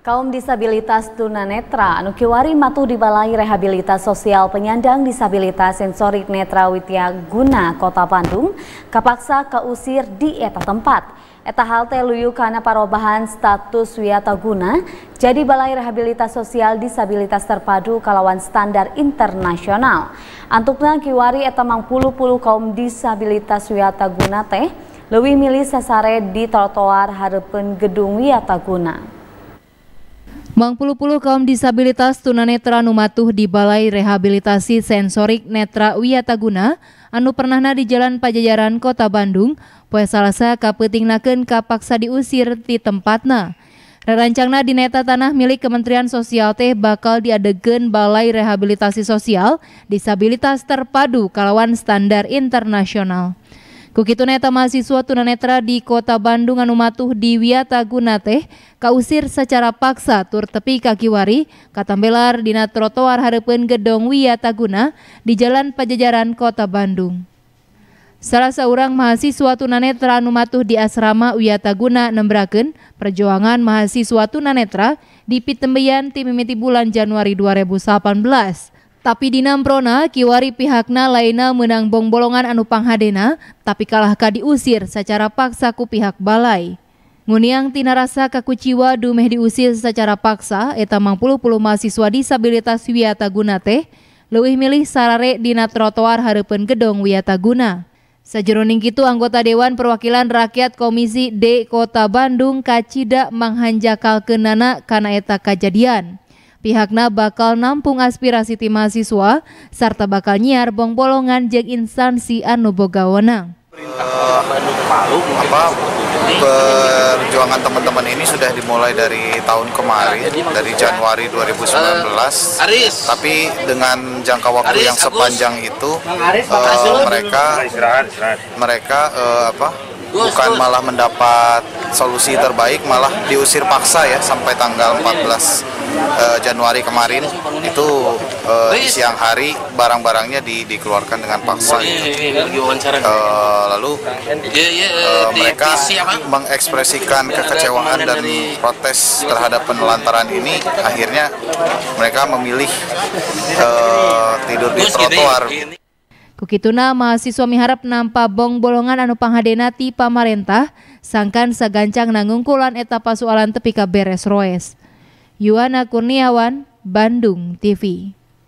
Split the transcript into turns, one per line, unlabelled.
Kaum disabilitas tunanetra Nukiwari Matu Balai Rehabilitas Sosial Penyandang Disabilitas Sensorik Netra Witya Guna Kota Bandung kapaksa keusir di eta tempat. Eta hal luyu karena perubahan status wiata guna jadi Balai Rehabilitas Sosial Disabilitas Terpadu kalawan standar internasional. Antukna kiwari eta mang pulu pulu kaum disabilitas wiata guna teh lebih milih sasare di trotoar harapan gedung wiata guna.
Mangpuluh-puluh kaum disabilitas tunanetra numatuh di Balai Rehabilitasi Sensorik Netra Wiyataguna anu pernahna di Jalan Pajajaran Kota Bandung poe Salasa kapeutingnakeun kapaksa diusir di tempatna. Rerancangna di neta tanah milik Kementerian Sosial teh bakal diadegen Balai Rehabilitasi Sosial Disabilitas Terpadu kalawan standar internasional. Kukituna mahasiswa tunanetra di kota Bandung Anumatuh di Wiata Gunate kausir secara paksa tur tepi kaki wari katambelar dina trotoar harapun gedong Wiata Guna di Jalan Pajajaran Kota Bandung. Salah seorang mahasiswa tunanetra Anumatuh di asrama Wiyataguna Nembraken perjuangan mahasiswa tunanetra di pitembeyan timimiti bulan Januari 2018. Tapi di Namprona, kiwari pihakna laina menang bongbolongan anu panghadena, tapi kalah diusir secara paksa ku pihak balai. Nguniang tina tinarasa kakuciwa dumeh diusir secara paksa, eta puluh-puluh mahasiswa disabilitas Guna teh, leuwih milih sarare dina trotoar harapan gedong Guna. Sejeroning itu anggota Dewan Perwakilan Rakyat Komisi D Kota Bandung kacida kenana karena eta kejadian pihaknya bakal nampung aspirasi tim mahasiswa serta bakal nyiar bong bolongan jeng instansi anu boga wenang.
apa perjuangan teman-teman ini sudah dimulai dari tahun kemarin dari Januari 2019 tapi dengan jangka waktu yang sepanjang itu uh, mereka mereka uh, apa bukan malah mendapat solusi terbaik malah diusir paksa ya sampai tanggal 14 eh, Januari kemarin itu uh, siang hari barang-barangnya di, dikeluarkan dengan paksa iya, gitu. uh, lalu uh, mereka mengekspresikan kekecewaan dan protes terhadap penelantaran ini akhirnya mereka memilih uh, tidur di trotoar
Kukituna mahasiswa miharap nampak bong bolongan anu panghadena ti pamarentah sangkan segancang nangungkulan eta pasualan tepi ka beres roes. Yuana Kurniawan, Bandung TV.